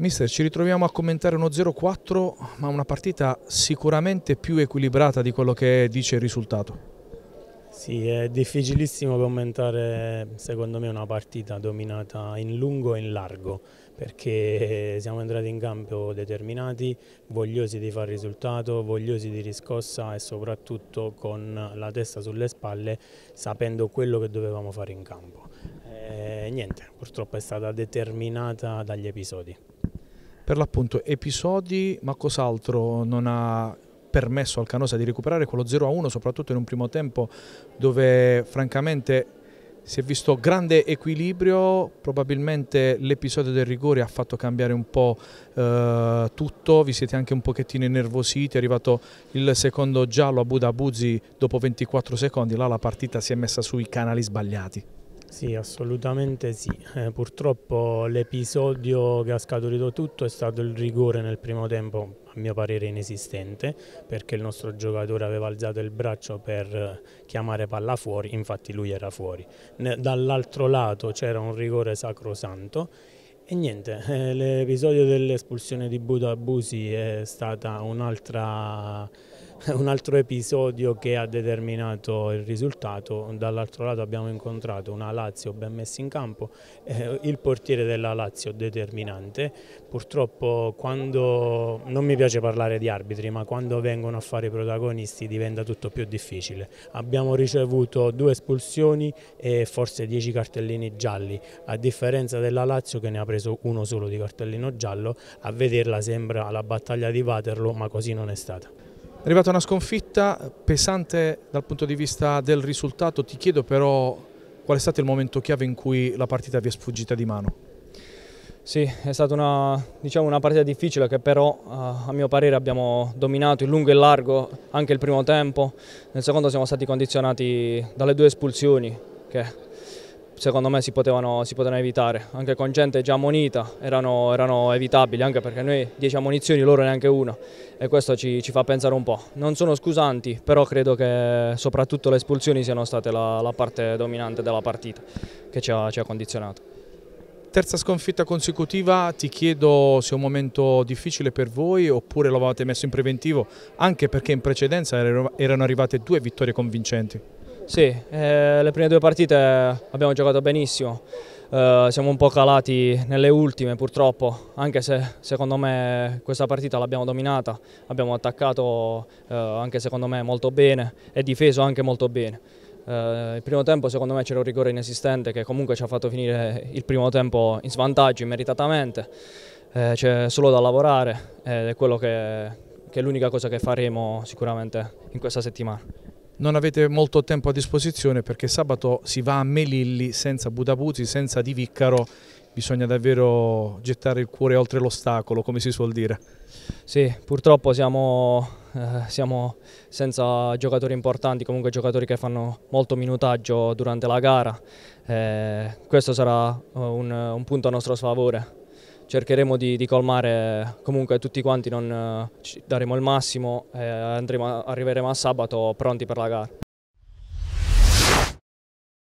Mister, ci ritroviamo a commentare uno 0-4, ma una partita sicuramente più equilibrata di quello che dice il risultato. Sì, è difficilissimo commentare secondo me una partita dominata in lungo e in largo perché siamo entrati in campo determinati, vogliosi di fare risultato, vogliosi di riscossa e soprattutto con la testa sulle spalle sapendo quello che dovevamo fare in campo. E eh, niente, purtroppo è stata determinata dagli episodi per l'appunto episodi, ma cos'altro non ha permesso al Canosa di recuperare quello 0-1, soprattutto in un primo tempo dove francamente si è visto grande equilibrio, probabilmente l'episodio del rigore ha fatto cambiare un po' eh, tutto, vi siete anche un pochettino innervositi, è arrivato il secondo giallo a Buda Buzzi dopo 24 secondi, là la partita si è messa sui canali sbagliati. Sì, assolutamente sì. Eh, purtroppo l'episodio che ha scaturito tutto è stato il rigore nel primo tempo, a mio parere inesistente, perché il nostro giocatore aveva alzato il braccio per eh, chiamare palla fuori, infatti lui era fuori. Dall'altro lato c'era un rigore sacrosanto e niente, eh, l'episodio dell'espulsione di Buda Busi è stata un'altra un altro episodio che ha determinato il risultato. Dall'altro lato abbiamo incontrato una Lazio ben messa in campo, eh, il portiere della Lazio determinante. Purtroppo quando, non mi piace parlare di arbitri, ma quando vengono a fare i protagonisti diventa tutto più difficile. Abbiamo ricevuto due espulsioni e forse dieci cartellini gialli, a differenza della Lazio che ne ha preso uno solo di cartellino giallo, a vederla sembra la battaglia di Waterloo, ma così non è stata. È arrivata una sconfitta pesante dal punto di vista del risultato, ti chiedo però qual è stato il momento chiave in cui la partita vi è sfuggita di mano? Sì, è stata una, diciamo una partita difficile che però eh, a mio parere abbiamo dominato in lungo e largo anche il primo tempo, nel secondo siamo stati condizionati dalle due espulsioni che secondo me si potevano, si potevano evitare, anche con gente già ammonita erano, erano, evitabili, anche perché noi 10 ammonizioni, loro neanche una e questo ci, ci, fa pensare un po'. Non sono scusanti, però credo che soprattutto le espulsioni siano state la, la parte dominante della partita che ci ha, ci ha condizionato. Terza sconfitta consecutiva, ti chiedo se è un momento difficile per voi oppure lo avevate messo in preventivo, anche perché in precedenza erano arrivate due vittorie convincenti. Sì, eh, le prime due partite abbiamo giocato benissimo, eh, siamo un po' calati nelle ultime purtroppo, anche se secondo me questa partita l'abbiamo dominata, abbiamo attaccato eh, anche secondo me molto bene e difeso anche molto bene. Eh, il primo tempo secondo me c'era un rigore inesistente che comunque ci ha fatto finire il primo tempo in svantaggio meritatamente, eh, c'è solo da lavorare ed è quello che, che è l'unica cosa che faremo sicuramente in questa settimana non avete molto tempo a disposizione perché sabato si va a Melilli senza Budabuti, senza Di Viccaro, bisogna davvero gettare il cuore oltre l'ostacolo, come si suol dire. Sì, purtroppo siamo, eh, siamo, senza giocatori importanti, comunque giocatori che fanno molto minutaggio durante la gara, eh, questo sarà eh, un, un punto a nostro sfavore cercheremo di, di, colmare comunque tutti quanti, non, eh, ci daremo il massimo e andremo, arriveremo a sabato pronti per la gara.